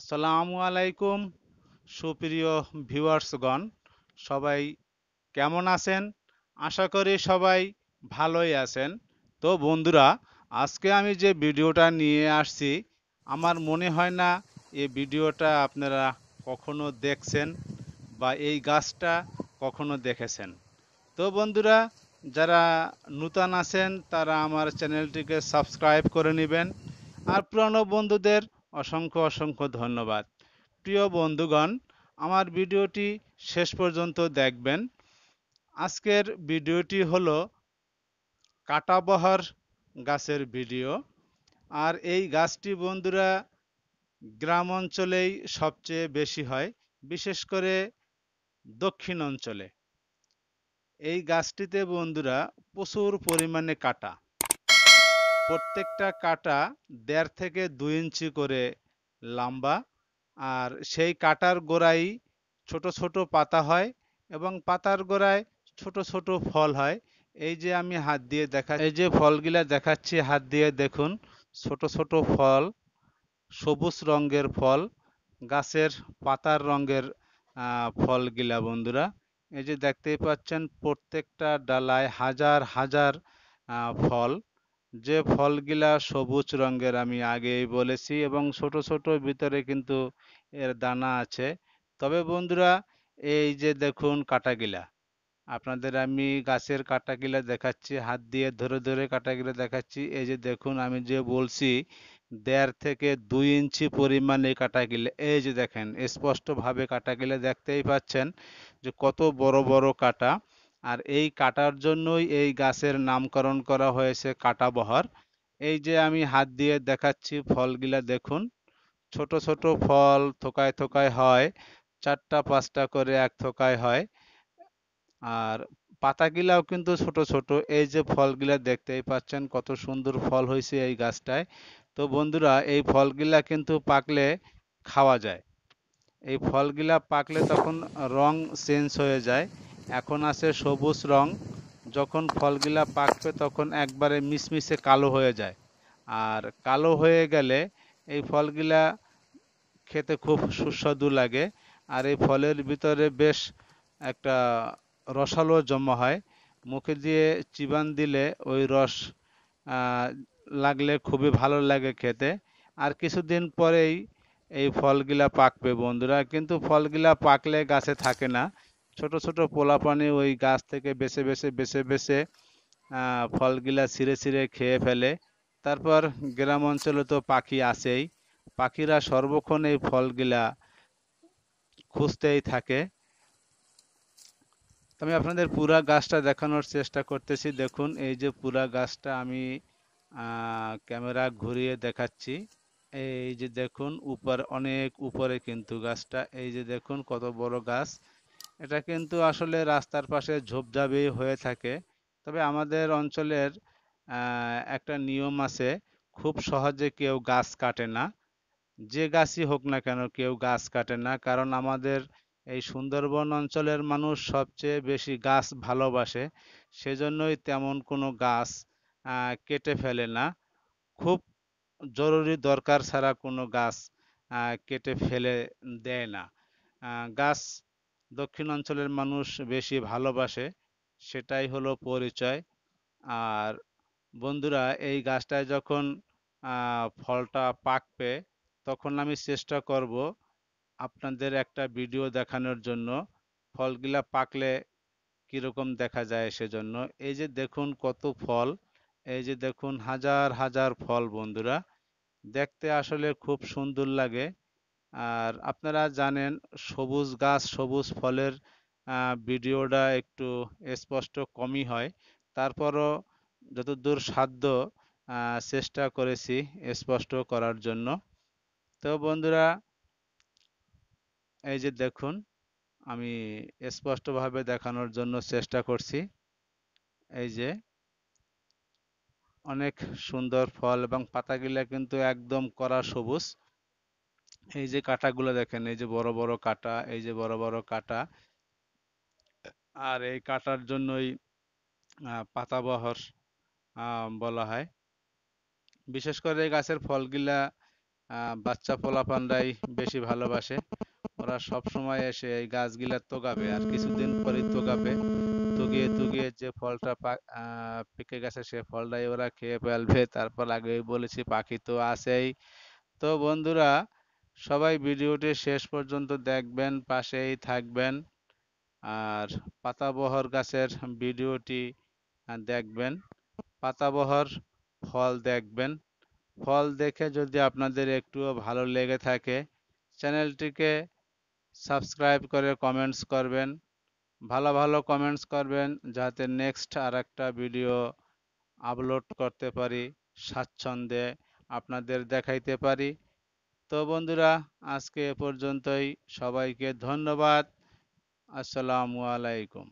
আসসালামু আলাইকুম সুপ্রিয় ভিউয়ার্সগণ সবাই কেমন আছেন আশা করি সবাই ভালোই আছেন তো বন্ধুরা আজকে আমি যে ভিডিওটা নিয়ে আসছি আমার মনে হয় না এই ভিডিওটা আপনারা কখনো দেখছেন বা এই গাছটা কখনো দেখেছেন তো বন্ধুরা যারা নূতন আছেন তারা আমার চ্যানেলটিকে সাবস্ক্রাইব করে নেবেন আর পুরানো বন্ধুদের অসংখ্য অসংখ্য ধন্যবাদ প্রিয় বন্ধুগণ আমার ভিডিওটি শেষ পর্যন্ত দেখবেন আজকের ভিডিওটি হলো কাটাবহর গাছের ভিডিও আর এই গাছটি বন্ধুরা গ্রাম অঞ্চলেই সবচেয়ে বেশি হয় বিশেষ করে দক্ষিণ অঞ্চলে এই গাছটিতে বন্ধুরা প্রচুর পরিমাণে কাটা প্রত্যেকটা কাটা দেড় থেকে দুই ইঞ্চি করে লম্বা আর সেই কাটার গোড়ায় ছোট ছোট পাতা হয় এবং পাতার গোড়ায় ছোট ছোট ফল হয় এই যে আমি হাত দিয়ে দেখা এই যে ফলগুলা দেখাচ্ছি হাত দিয়ে দেখুন ছোট ছোট ফল সবুজ রঙের ফল গাছের পাতার রঙের ফলগুলা বন্ধুরা এই যে দেখতেই পাচ্ছেন প্রত্যেকটা ডালায় হাজার হাজার ফল যে ফলগুলা সবুজ রঙের আমি আগেই বলেছি এবং ছোট ছোট ভিতরে কিন্তু এর দানা আছে তবে বন্ধুরা এই যে দেখুন কাটাগিলা আপনাদের আমি গাছের কাটাগিলা দেখাচ্ছি হাত দিয়ে ধরে ধরে কাটাগিলা দেখাচ্ছি এই যে দেখুন আমি যে বলছি দেড় থেকে দুই ইঞ্চি পরিমাণ এই কাটাগিলা এই যে দেখেন স্পষ্টভাবে কাটাগিলা দেখতেই পাচ্ছেন যে কত বড় বড় কাটা আর এই কাটার জন্যই এই গাছের নামকরণ করা হয়েছে কাটাবহর এই যে আমি হাত দিয়ে দেখাচ্ছি ফলগুলা দেখুন ছোট ছোট ফল থোকায় থোকায় হয় চারটা পাঁচটা করে এক থোকায় হয় আর পাতাগুলাও কিন্তু ছোট ছোট এই যে ফলগুলা দেখতেই পাচ্ছেন কত সুন্দর ফল হয়েছে এই গাছটায় তো বন্ধুরা এই ফলগুলা কিন্তু পাকলে খাওয়া যায় এই ফলগুলা পাকলে তখন রং চেঞ্জ হয়ে যায় এখন আছে সবুজ রং যখন ফলগুলা পাকবে তখন একবারে মিশমিশে কালো হয়ে যায় আর কালো হয়ে গেলে এই ফলগুলা খেতে খুব সুস্বাদু লাগে আর এই ফলের ভিতরে বেশ একটা রসালো জমা হয় মুখে দিয়ে চিবান দিলে ওই রস লাগলে খুবই ভালো লাগে খেতে আর কিছুদিন পরেই এই ফলগুলা পাকবে বন্ধুরা কিন্তু ফলগুলা পাকলে গাছে থাকে না ছোট ছোট পোলাপানি ওই গাছ থেকে বেছে বেছে বেছে বেছে ফলগুলা ছিঁড়ে ছিঁড়ে খেয়ে ফেলে তারপর গ্রাম অঞ্চলে তো পাখি আসেই পাখিরা সর্বক্ষণ এই ফলগুলা খুঁজতেই থাকে আমি আপনাদের পুরা গাছটা দেখানোর চেষ্টা করতেছি দেখুন এই যে পুরা গাছটা আমি ক্যামেরা ঘুরিয়ে দেখাচ্ছি এই যে দেখুন উপর অনেক উপরে কিন্তু গাছটা এই যে দেখুন কত বড় গাছ এটা কিন্তু আসলে রাস্তার পাশে ঝোপঝাপে হয়ে থাকে তবে আমাদের অঞ্চলের একটা নিয়ম আছে খুব সহজে কেউ গাছ কাটে না যে গাছই হোক না কেন কেউ গাছ কাটে না কারণ আমাদের এই সুন্দরবন অঞ্চলের মানুষ সবচেয়ে বেশি গাছ ভালোবাসে সেজন্যই তেমন কোনো গাছ কেটে ফেলে না খুব জরুরি দরকার ছাড়া কোনো গাছ কেটে ফেলে দেয় না গাছ দক্ষিণাঞ্চলের মানুষ বেশি ভালোবাসে সেটাই হলো পরিচয় আর বন্ধুরা এই গাছটায় যখন ফলটা পাকবে তখন আমি চেষ্টা করব আপনাদের একটা ভিডিও দেখানোর জন্য ফলগুলা পাকলে কীরকম দেখা যায় সেজন্য এই যে দেখুন কত ফল এই যে দেখুন হাজার হাজার ফল বন্ধুরা দেখতে আসলে খুব সুন্দর লাগে আর আপনারা জানেন সবুজ গাছ সবুজ ফলের ভিডিওটা একটু স্পষ্ট কমই হয় তারপরও যতদূর সাধ্য চেষ্টা করেছি স্পষ্ট করার জন্য তো বন্ধুরা এই যে দেখুন আমি স্পষ্টভাবে দেখানোর জন্য চেষ্টা করছি এই যে অনেক সুন্দর ফল এবং পাতাগুলা কিন্তু একদম করা সবুজ এই যে কাঁটাগুলো দেখেন এই যে বড় বড় কাঁটা এই যে বড় বড় কাঁটা আর এই কাঁটার জন্যই পাতাবাহর বলা হয় বিশেষ করে এই গাছের ফলগুলা বাচ্চা পোলাপানরাই বেশি ভালোবাসে ওরা সব সময় এসে এই গাছগুলা তোগাবে আর কিছুদিন পরে তোগাবে তুগিয়ে তুগিয়ে যে ফলটা পেকে গেছে সে ফলটাই ওরা খেয়ে ফেলবে তারপর আগে বলেছি পাখি তো আছেই তো বন্ধুরা সবাই ভিডিওটি শেষ পর্যন্ত দেখবেন পাশেই থাকবেন আর পাতাবহর গাছের ভিডিওটি দেখবেন পাতাবহর ফল দেখবেন ফল দেখে যদি আপনাদের একটুও ভালো লেগে থাকে চ্যানেলটিকে সাবস্ক্রাইব করে কমেন্টস করবেন ভালো ভালো কমেন্টস করবেন যাতে নেক্সট আর একটা ভিডিও আপলোড করতে পারি স্বাচ্ছন্দ্যে আপনাদের দেখাইতে পারি তো বন্ধুরা আজকে এ পর্যন্তই সবাইকে ধন্যবাদ আসসালামু আলাইকুম